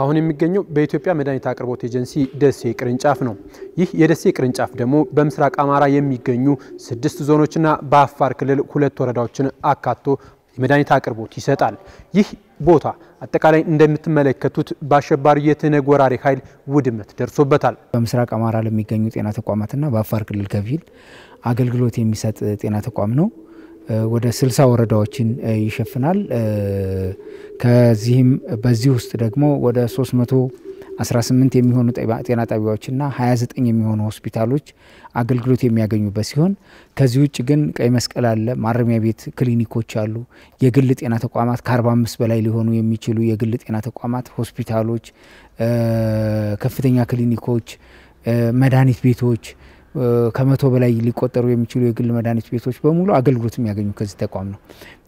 አሁን የሚገኘው በኢትዮጵያ መድኃኒት አቅርቦት ኤጀንሲ ደሴ ቅርንጫፍ ነው። ይህ የደሴ ቅርንጫፍ ደግሞ በምስራቅ አማራ የሚገኙ ስድስት ዞኖችና በአፋር ክልል ሁለት ወረዳዎችን አካቶ የመድኃኒት አቅርቦት ይሰጣል። ይህ ቦታ አጠቃላይ እንደምትመለከቱት በአሸባሪ የተነጎራሪ ወራሪ ኃይል ውድመት ደርሶበታል። በምስራቅ አማራ ለሚገኙ ጤና ተቋማትና በአፋር ክልል ከፊል አገልግሎት የሚሰጥ ጤና ተቋም ነው። ወደ ስልሳ ወረዳዎችን ይሸፍናል። ከዚህም በዚህ ውስጥ ደግሞ ወደ 318 የሚሆኑ ጤና ጣቢያዎችና 29 የሚሆኑ ሆስፒታሎች አገልግሎት የሚያገኙበት ሲሆን ከዚህ ውጭ ግን ቀይ መስቀል አለ፣ ማረሚያ ቤት ክሊኒኮች አሉ፣ የግል ጤና ተቋማት ከ45 በላይ ሊሆኑ የሚችሉ የግል ጤና ተቋማት፣ ሆስፒታሎች፣ ከፍተኛ ክሊኒኮች፣ መድኃኒት ቤቶች ከመቶ በላይ ሊቆጠሩ የሚችሉ የግል መድኃኒት ቤቶች በሙሉ አገልግሎት የሚያገኙ ከዚህ ተቋም ነው።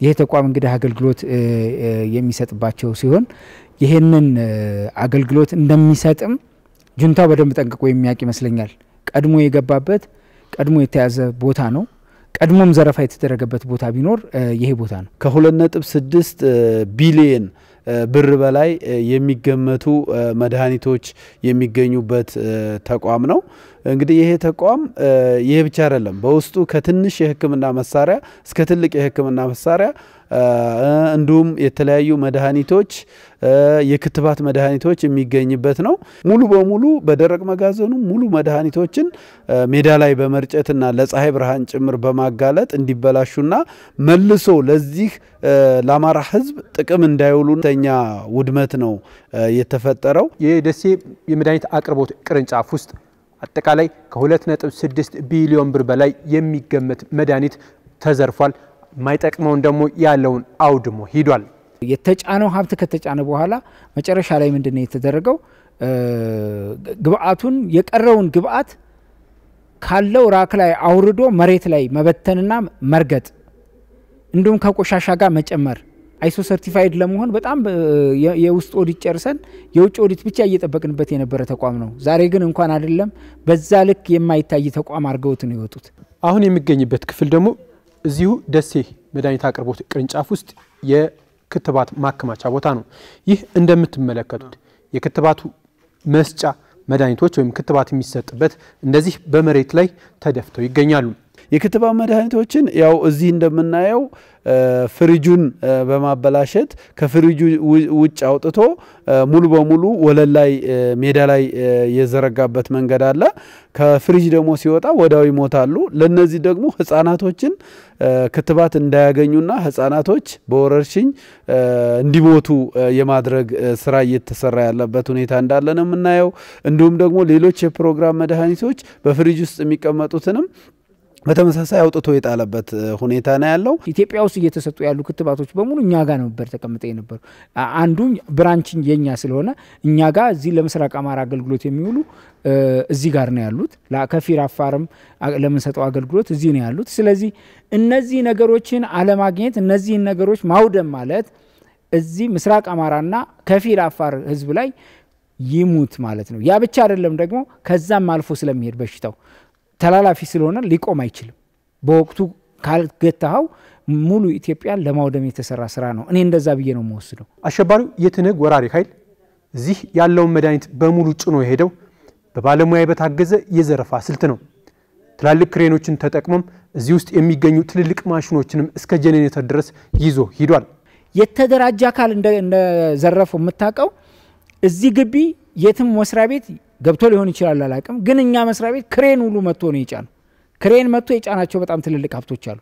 ይሄ ተቋም እንግዲህ አገልግሎት የሚሰጥባቸው ሲሆን ይህንን አገልግሎት እንደሚሰጥም ጁንታው በደንብ ጠንቅቆ የሚያውቅ ይመስለኛል። ቀድሞ የገባበት ቀድሞ የተያዘ ቦታ ነው። ቀድሞም ዘረፋ የተደረገበት ቦታ ቢኖር ይሄ ቦታ ነው። ከሁለት ነጥብ ስድስት ቢሊየን ብር በላይ የሚገመቱ መድኃኒቶች የሚገኙበት ተቋም ነው። እንግዲህ ይሄ ተቋም ይሄ ብቻ አይደለም። በውስጡ ከትንሽ የህክምና መሳሪያ እስከ ትልቅ የህክምና መሳሪያ እንዲሁም የተለያዩ መድኃኒቶች፣ የክትባት መድኃኒቶች የሚገኝበት ነው። ሙሉ በሙሉ በደረቅ መጋዘኑ ሙሉ መድኃኒቶችን ሜዳ ላይ በመርጨትና ለፀሐይ ብርሃን ጭምር በማጋለጥ እንዲበላሹና መልሶ ለዚህ ለአማራ ህዝብ ጥቅም እንዳይውሉ ተኛ ውድመት ነው የተፈጠረው። የደሴ የመድኃኒት አቅርቦት ቅርንጫፍ ውስጥ አጠቃላይ ከ2.6 ቢሊዮን ብር በላይ የሚገመት መድኃኒት ተዘርፏል። ማይጠቅመውን ደግሞ ያለውን አውድሞ ሂዷል። የተጫነው ሀብት ከተጫነ በኋላ መጨረሻ ላይ ምንድን ነው የተደረገው? ግብአቱን የቀረውን ግብአት ካለው ራክ ላይ አውርዶ መሬት ላይ መበተንና መርገጥ እንዲሁም ከቆሻሻ ጋር መጨመር አይሶ ሰርቲፋይድ ለመሆን በጣም የውስጥ ኦዲት ጨርሰን የውጭ ኦዲት ብቻ እየጠበቅንበት የነበረ ተቋም ነው። ዛሬ ግን እንኳን አይደለም በዛ ልክ የማይታይ ተቋም አድርገውት ነው የወጡት። አሁን የሚገኝበት ክፍል ደግሞ እዚሁ ደሴ መድኃኒት አቅርቦት ቅርንጫፍ ውስጥ የክትባት ማከማቻ ቦታ ነው። ይህ እንደምትመለከቱት የክትባቱ መስጫ መድኃኒቶች ወይም ክትባት የሚሰጥበት እንደዚህ በመሬት ላይ ተደፍተው ይገኛሉ። የክትባት መድኃኒቶችን ያው እዚህ እንደምናየው ፍሪጁን በማበላሸት ከፍሪጁ ውጭ አውጥቶ ሙሉ በሙሉ ወለል ላይ ሜዳ ላይ የዘረጋበት መንገድ አለ። ከፍሪጅ ደግሞ ሲወጣ ወዳው ይሞታሉ። ለነዚህ ደግሞ ህጻናቶችን ክትባት እንዳያገኙና ህጻናቶች በወረርሽኝ እንዲሞቱ የማድረግ ስራ እየተሰራ ያለበት ሁኔታ እንዳለ ነው የምናየው። እንዲሁም ደግሞ ሌሎች የፕሮግራም መድኃኒቶች በፍሪጅ ውስጥ የሚቀመጡትንም በተመሳሳይ አውጥቶ የጣለበት ሁኔታ ነው ያለው። ኢትዮጵያ ውስጥ እየተሰጡ ያሉ ክትባቶች በሙሉ እኛ ጋር ነበር ተቀምጠ የነበሩ። አንዱ ብራንችን የኛ ስለሆነ እኛ ጋር እዚህ ለምስራቅ አማራ አገልግሎት የሚውሉ እዚህ ጋር ነው ያሉት። ከፊር አፋርም ለምንሰጠው አገልግሎት እዚህ ነው ያሉት። ስለዚህ እነዚህ ነገሮችን አለማግኘት፣ እነዚህን ነገሮች ማውደም ማለት እዚህ ምስራቅ አማራና ከፊል አፋር ህዝብ ላይ ይሙት ማለት ነው። ያ ብቻ አይደለም ደግሞ ከዛም አልፎ ስለሚሄድ በሽታው ተላላፊ ስለሆነ ሊቆም አይችልም። በወቅቱ ካልገታኸው ሙሉ ኢትዮጵያን ለማውደም የተሰራ ስራ ነው። እኔ እንደዛ ብዬ ነው የምወስደው። አሸባሪው የትነግ ወራሪ ኃይል እዚህ ያለውን መድኃኒት በሙሉ ጭኖ የሄደው በባለሙያ በታገዘ የዘረፋ ስልት ነው። ትላልቅ ክሬኖችን ተጠቅሞም እዚህ ውስጥ የሚገኙ ትልልቅ ማሽኖችንም እስከ ጀኔሬተር ድረስ ይዞ ሂዷል። የተደራጀ አካል እንደዘረፈው የምታውቀው እዚህ ግቢ የትም መስሪያ ቤት ገብቶ ሊሆን ይችላል አላቅም። ግን እኛ መስሪያ ቤት ክሬን ሁሉ መጥቶ ነው የጫነው። ክሬን መጥቶ የጫናቸው በጣም ትልልቅ ሀብቶች አሉ።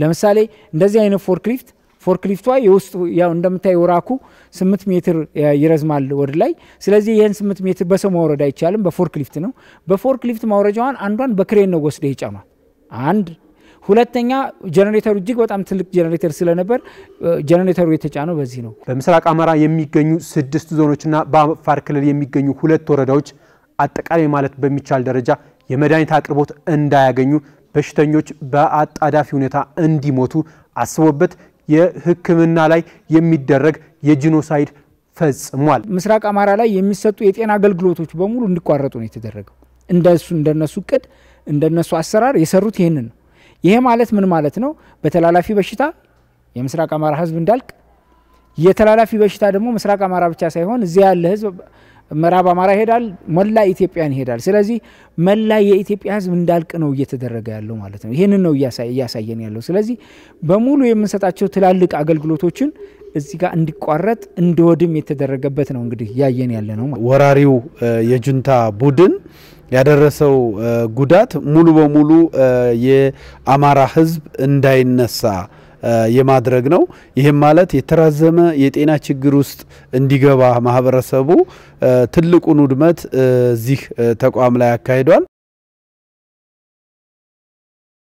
ለምሳሌ እንደዚህ አይነት ፎርክሊፍት ፎርክሊፍቷ የውስጥ ያው እንደምታይ ወራኩ ስምንት ሜትር ይረዝማል ወደ ላይ። ስለዚህ ይህን ስምንት ሜትር በሰው ማውረድ አይቻልም፣ በፎርክሊፍት ነው። በፎርክሊፍት ማውረጃዋን አንዷን በክሬን ነው ወስደ የጫኗል። አንድ ሁለተኛ ጀኔሬተሩ እጅግ በጣም ትልቅ ጀኔሬተር ስለነበር ጀነሬተሩ የተጫነው በዚህ ነው። በምስራቅ አማራ የሚገኙ ስድስት ዞኖችና በአፋር ክልል የሚገኙ ሁለት ወረዳዎች አጠቃላይ ማለት በሚቻል ደረጃ የመድኃኒት አቅርቦት እንዳያገኙ በሽተኞች በአጣዳፊ ሁኔታ እንዲሞቱ አስቦበት የሕክምና ላይ የሚደረግ የጂኖሳይድ ፈጽሟል። ምስራቅ አማራ ላይ የሚሰጡ የጤና አገልግሎቶች በሙሉ እንዲቋረጡ ነው የተደረገው። እንደሱ እንደነሱ ቅድ እንደነሱ አሰራር የሰሩት ይህንን ነው። ይሄ ማለት ምን ማለት ነው? በተላላፊ በሽታ የምስራቅ አማራ ህዝብ እንዳልቅ የተላላፊ በሽታ ደግሞ ምስራቅ አማራ ብቻ ሳይሆን እዚያ ያለ ህዝብ ምዕራብ አማራ ይሄዳል፣ መላ ኢትዮጵያን ይሄዳል። ስለዚህ መላ የኢትዮጵያ ህዝብ እንዳልቅ ነው እየተደረገ ያለው ማለት ነው። ይህንን ነው እያሳየን ያለው። ስለዚህ በሙሉ የምንሰጣቸው ትላልቅ አገልግሎቶችን እዚህ ጋር እንዲቋረጥ እንዲወድም የተደረገበት ነው እንግዲህ ያየን ያለ ነው። ወራሪው የጁንታ ቡድን ያደረሰው ጉዳት ሙሉ በሙሉ የአማራ ህዝብ እንዳይነሳ የማድረግ ነው። ይህም ማለት የተራዘመ የጤና ችግር ውስጥ እንዲገባ ማህበረሰቡ ትልቁን ውድመት እዚህ ተቋም ላይ አካሂዷል።